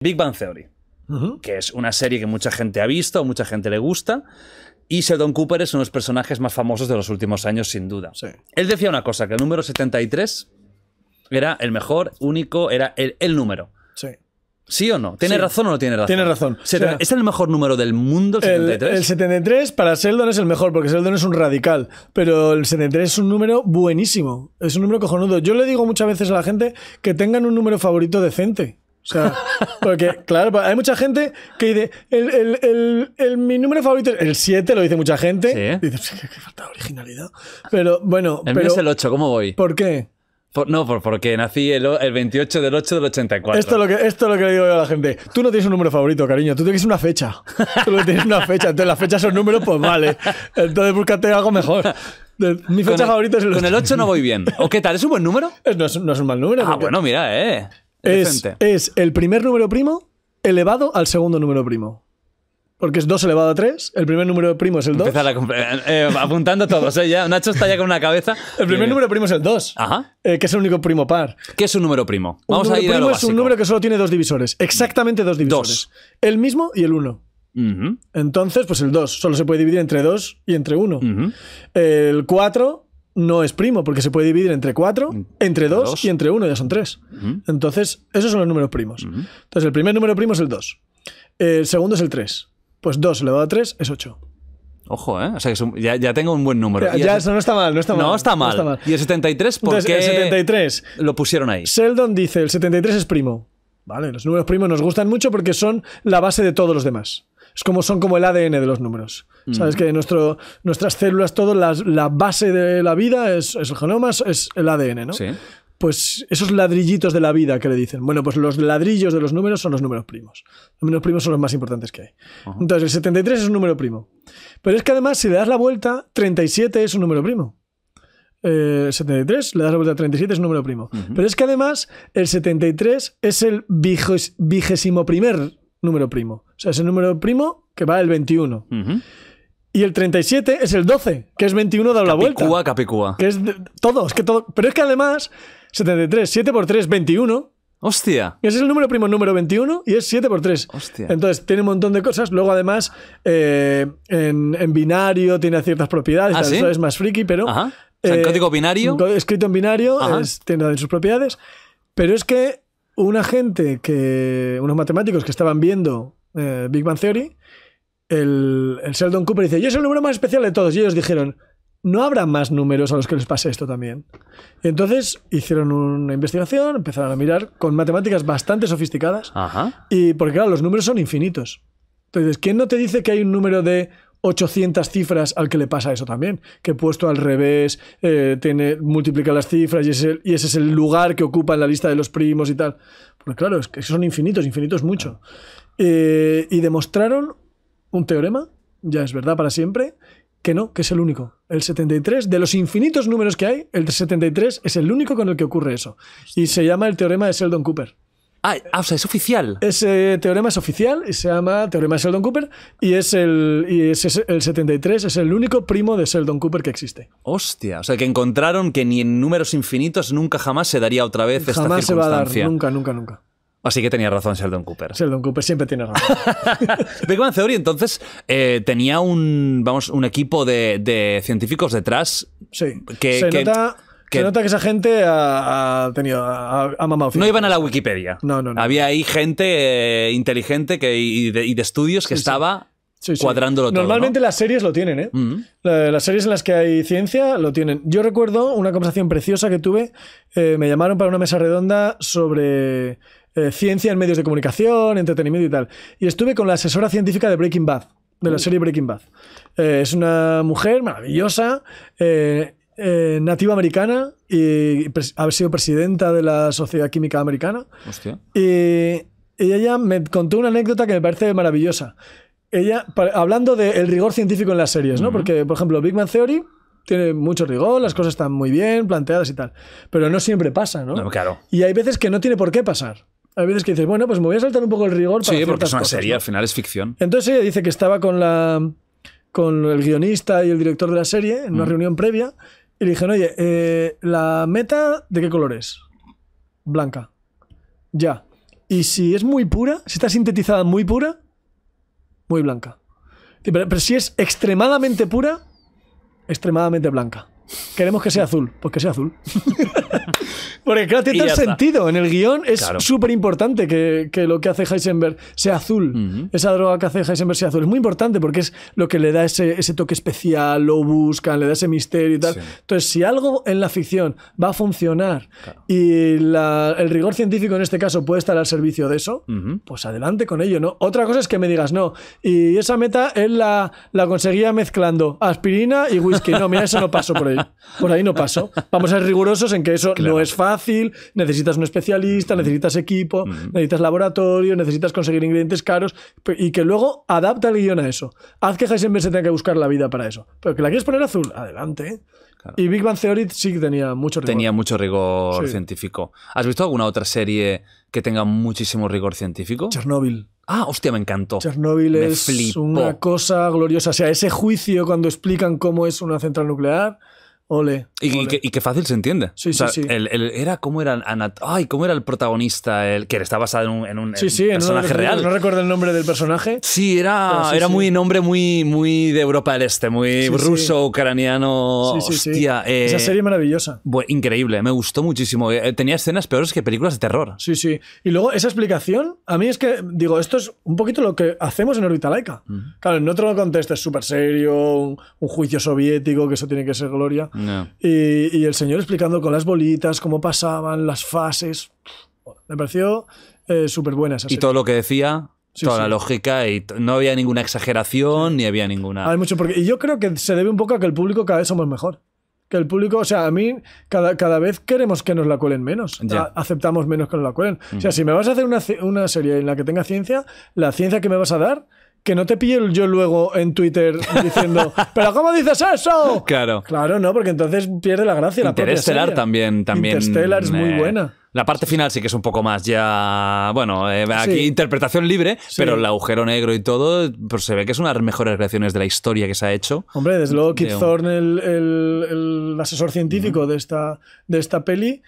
Big Bang Theory, que es una serie que mucha gente ha visto, mucha gente le gusta, y Sheldon Cooper es uno de los personajes más famosos de los últimos años, sin duda. Él decía una cosa, que el número 73 era el mejor, único, era el número. ¿Sí o no? ¿Tiene razón o no tiene razón? Tiene razón. ¿Es el mejor número del mundo el 73? El, 73 para Seldon es el mejor, porque Seldon es un radical. Pero el 73 es un número buenísimo. Es un número cojonudo. Yo le digo muchas veces a la gente que tengan un número favorito decente. O sea, porque, claro, hay mucha gente que dice, mi número favorito es el 7, lo dice mucha gente. ¿Sí? Dice, qué, falta de originalidad. Pero bueno. El pero, mío el 8, ¿cómo voy? ¿Por qué? no, porque nací el, el, 28 del 8 del 84. Esto es, lo que, esto lo le digo yo a la gente. Tú no tienes un número favorito, cariño. Tú tienes una fecha. Tú tienes una fecha. Entonces las fechas son números, pues vale. Entonces búscate algo mejor. Mi fecha favorita es el 8. Con el 8 no voy bien. ¿O qué tal? ¿Es un buen número? no, es, no, es, un mal número. Ah, bueno, mira, eh. Es, es el primer número primo elevado al segundo número primo porque es 2 elevado a 3, el primer número primo es el 2. Eh, eh, apuntando todos, eh, Ya, Nacho está ya con una cabeza. El primer número primo es el 2, que es el único primo par. ¿Qué es un número primo? Un a ir primo es un número que solo tiene dos divisores, exactamente dos divisores. Dos. El mismo y el 1. Entonces, pues el 2 solo se puede dividir entre 2 y entre 1. El 4 no es primo, porque se puede dividir entre 4, entre 2 y entre 1, ya son 3. Entonces, esos son los números primos. Entonces, el primer número primo es el 2. El segundo es el 3. Pues 2 elevado a 3 es 8. Ojo, ¿eh? O sea, ya, ya, tengo un buen número. Ya, eso no está mal, no está mal. No está mal. ¿Y el 73 por 73, lo pusieron ahí? Seldon dice, el 73 es primo. Vale, los números primos nos gustan mucho porque son la base de todos los demás. Es como, son como el ADN de los números. Mm. Sabes que nuestras células, todo, la base de la vida es, es el genoma, es el ADN, ¿no? Sí pues esos ladrillitos de la vida que le dicen. Bueno, pues los ladrillos de los números son los números primos. Los números primos son los más importantes que hay. Entonces, el 73 es un número primo. Pero es que además, si le das la vuelta, 37 es un número primo. Eh, 73, le das la vuelta a 37, es un número primo. Pero es que además, el 73 es el vigésimo primer número primo. O sea, es el número primo que va el 21. Y el 37 es el 12, que es 21 dado la vuelta. Capicúa, Que es todo, es que todo. Pero es que además, 73, 7 por 3, 21. Hostia. Ese es el número primo número 21 y es 7 por 3. Hostia. Entonces tiene un montón de cosas. Luego, además, eh, en, binario tiene ciertas propiedades. Ah, eso es más friki, pero. Ajá. Eh, en código binario. Escrito en binario, tiene sus propiedades. Pero es que una gente que. unos matemáticos que estaban viendo eh, Big Bang Theory, el, el Sheldon Cooper dice: Yo es el número más especial de todos. Y ellos dijeron no habrá más números a los que les pase esto también. entonces hicieron una investigación, empezaron a mirar con matemáticas bastante sofisticadas. Y porque, claro, los números son infinitos. Entonces, ¿quién no te dice que hay un número de 800 cifras al que le pasa eso también? Que puesto al revés, eh, tiene, multiplica las cifras y ese, es el lugar que ocupa en la lista de los primos y tal. Porque, claro, es que son infinitos, infinitos mucho. Eh, y demostraron un teorema, ya es verdad para siempre, que no, que es el único. El 73, de los infinitos números que hay, el 73 es el único con el que ocurre eso. Y se llama el teorema de Sheldon Cooper. Ah, ah, o sea, es oficial. Ese teorema es oficial y se llama teorema de Sheldon Cooper y es el y es el 73 es el único primo de Sheldon Cooper que existe. Hostia, o sea, que encontraron que ni en números infinitos nunca jamás se daría otra vez esta circunstancia. Jamás se va a dar, nunca, nunca, nunca. Así que tenía razón Sheldon Cooper. Sheldon Cooper siempre tiene razón. Big Bang Theory entonces eh, tenía un, vamos, un equipo de, científicos detrás. Sí. Que, se, nota, que, esa gente ha, tenido, ha, No iban a la Wikipedia. No, no, Había ahí gente eh, inteligente que, y, de, estudios que estaba cuadrándolo todo, Normalmente las series lo tienen, ¿eh? Mm. Las series en las que hay ciencia lo tienen. Yo recuerdo una conversación preciosa que tuve. Eh, me llamaron para una mesa redonda sobre eh, ciencia en medios de comunicación, entretenimiento y tal. Y estuve con la asesora científica de Breaking Bad, de la mm. serie Breaking Bad. Eh, es una mujer maravillosa, eh, nativa americana, y ha sido presidenta de la Sociedad Química Americana. Y, ella me contó una anécdota que me parece maravillosa. Ella, hablando del rigor científico en las series, ¿no? Porque, por ejemplo, Big Man Theory tiene mucho rigor, las cosas están muy bien planteadas y tal. Pero no siempre pasa, no claro. Y hay veces que no tiene por qué pasar. Hay veces que dices, bueno, pues me voy a saltar un poco el rigor. Para sí, porque es una serie, al final es ficción. Entonces ella dice que estaba con, la, con el guionista y el director de la serie en una mm. reunión previa y le dijeron, oye, eh, ¿la meta de qué color es? Blanca. Ya. Y si es muy pura, si está sintetizada muy pura, muy blanca. pero si es extremadamente pura, extremadamente blanca. Queremos que sea azul, pues que sea azul. Porque claro, tiene sentido. En el guión es súper importante que, lo que hace Heisenberg sea azul. Esa droga que hace Heisenberg sea azul. Es muy importante porque es lo que le da ese, toque especial, lo buscan, le da ese misterio y tal. Entonces, si algo en la ficción va a funcionar y el rigor científico en este caso puede estar al servicio de eso, pues adelante con ello, ¿no? Otra cosa es que me digas, no, y esa meta él la, la conseguía mezclando aspirina y whisky. No, mira, eso no pasó por ello por ahí no pasó. Vamos a ser rigurosos en que eso no es fácil, necesitas un especialista, mm. necesitas equipo, mm. necesitas laboratorio, necesitas conseguir ingredientes caros y que luego adapta el guión a eso. Haz que Heisenberg se tenga que buscar la vida para eso. Pero que la quieres poner azul, adelante. Y Big Bang Theory sí que tenía mucho rigor. Tenía mucho rigor científico. ¿Has visto alguna otra serie que tenga muchísimo rigor científico? Chernobyl. Ah, hostia, me encantó. Chernobyl es una cosa gloriosa. O sea, ese juicio cuando explican cómo es una central nuclear. Ole. Y, qué que, fácil se entiende. era como era Ay, cómo era el protagonista, el que está basado en un, personaje real. No recuerdo el nombre del personaje. Sí, era, era muy nombre muy, muy de Europa del Este, muy ruso, ucraniano. Sí, sí, Hostia, eh, Esa serie maravillosa. increíble, me gustó muchísimo. Eh, tenía escenas peores que películas de terror. Sí, sí. Y luego esa explicación, a mí es que, digo, esto es un poquito lo que hacemos en Orbitalaica. laica. Claro, en otro contexto es súper serio, un, juicio soviético, que eso tiene que ser gloria. Y, el señor explicando con las bolitas cómo pasaban, las fases. Me pareció eh, súper buena Y todo lo que decía, toda la lógica y no había ninguna exageración ni había ninguna. Hay mucho porque y yo creo que se debe un poco a que el público cada vez somos mejor. Que el público, o sea, a mí cada, cada vez queremos que nos la cuelen menos. ya aceptamos menos que nos la cuelen. O sea, si me vas a hacer una, una serie en la que tenga ciencia, la ciencia que me vas a dar que no te pille yo luego en Twitter diciendo, ¿pero cómo dices eso? Claro. Claro, no, porque entonces pierde la gracia. Interestelar la también, también. Interestelar es muy eh, buena. La parte final sí que es un poco más ya. Bueno, eh, aquí interpretación libre, pero el agujero negro y todo, pues se ve que es una de las mejores creaciones de la historia que se ha hecho. Hombre, desde luego, Kit Thorne, el, asesor científico de, esta, de esta peli,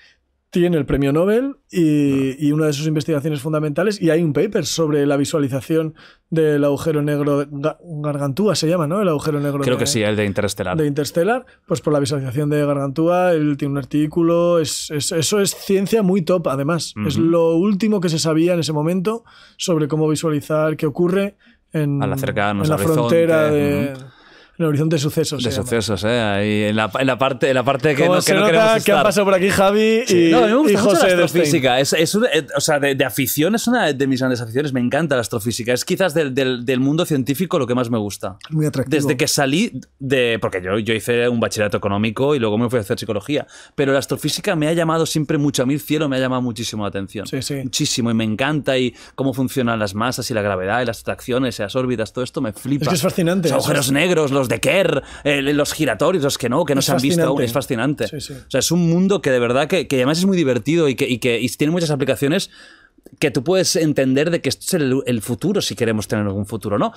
tiene el premio Nobel y, una de sus investigaciones fundamentales. Y hay un paper sobre la visualización del agujero negro, Gargantúa se llama, ¿no? El agujero negro. Creo que sí, el de Interstellar. De Interstellar, pues por la visualización de Gargantúa, él tiene un artículo. Es, eso es ciencia muy top, además. Es lo último que se sabía en ese momento sobre cómo visualizar qué ocurre en, la frontera de el horizonte de sucesos. De sucesos, ¿eh? Ahí en, la, en, la, parte, en la parte que, no, que que pasado por aquí Javi y, José de física. Es, es una, eh, o sea, de, afición es una de mis grandes aficiones. Me encanta la astrofísica. Es quizás del, mundo científico lo que más me gusta. Muy atractivo. Desde que salí de. Porque yo, yo hice un bachillerato económico y luego me fui a hacer psicología. Pero la astrofísica me ha llamado siempre mucho. A mí el cielo me ha llamado muchísimo la atención. Sí, sí. Muchísimo. Y me encanta y cómo funcionan las masas y la gravedad y las atracciones y las órbitas. Todo esto me flipa. Es fascinante. Los agujeros negros, los de Kerr, eh, los giratorios, los que no, que no se han visto aún, es fascinante. O sea, es un mundo que de verdad que, que además es muy divertido y que, tiene muchas aplicaciones que tú puedes entender de que esto es el, futuro si queremos tener algún futuro, ¿no?